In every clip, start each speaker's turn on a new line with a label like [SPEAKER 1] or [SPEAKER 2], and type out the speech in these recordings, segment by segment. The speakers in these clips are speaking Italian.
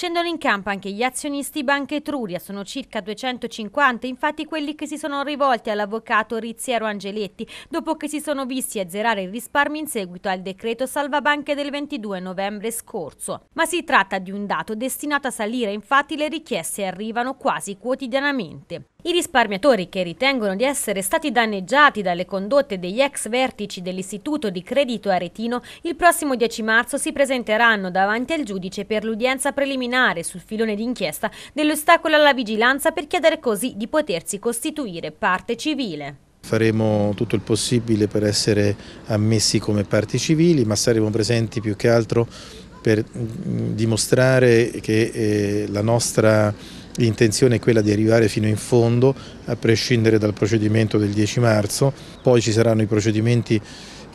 [SPEAKER 1] Scendono in campo anche gli azionisti Banca Etruria, sono circa 250 infatti quelli che si sono rivolti all'avvocato Rizziero Angeletti dopo che si sono visti azzerare il risparmio in seguito al decreto salvabanche del 22 novembre scorso. Ma si tratta di un dato destinato a salire, infatti le richieste arrivano quasi quotidianamente. I risparmiatori che ritengono di essere stati danneggiati dalle condotte degli ex vertici dell'Istituto di Credito Aretino il prossimo 10 marzo si presenteranno davanti al giudice per l'udienza preliminare sul filone d'inchiesta dell'ostacolo alla vigilanza per chiedere così di potersi costituire parte civile.
[SPEAKER 2] Faremo tutto il possibile per essere ammessi come parti civili, ma saremo presenti più che altro per mm, dimostrare che eh, la nostra L'intenzione è quella di arrivare fino in fondo, a prescindere dal procedimento del 10 marzo, poi ci saranno i procedimenti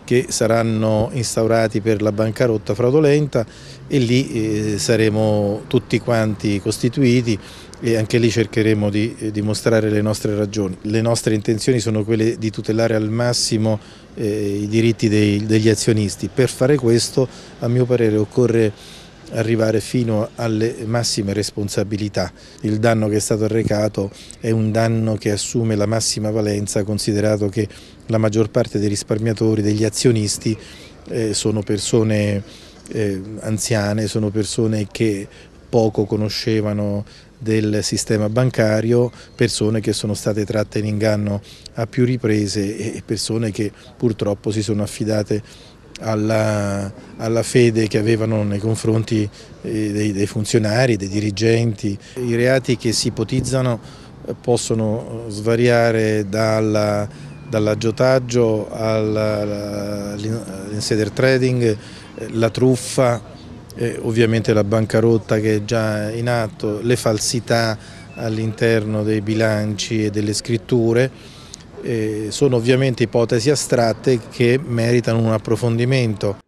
[SPEAKER 2] che saranno instaurati per la bancarotta fraudolenta e lì eh, saremo tutti quanti costituiti e anche lì cercheremo di eh, dimostrare le nostre ragioni. Le nostre intenzioni sono quelle di tutelare al massimo eh, i diritti dei, degli azionisti. Per fare questo, a mio parere, occorre arrivare fino alle massime responsabilità. Il danno che è stato arrecato è un danno che assume la massima valenza considerato che la maggior parte dei risparmiatori, degli azionisti eh, sono persone eh, anziane, sono persone che poco conoscevano del sistema bancario, persone che sono state tratte in inganno a più riprese e persone che purtroppo si sono affidate alla, alla, fede che avevano nei confronti eh, dei, dei funzionari, dei dirigenti. I reati che si ipotizzano eh, possono eh, svariare dalla dall'aggiotaggio all'insider trading, la truffa, ovviamente la bancarotta che è già in atto, le falsità all'interno dei bilanci e delle scritture sono ovviamente ipotesi astratte che meritano un approfondimento.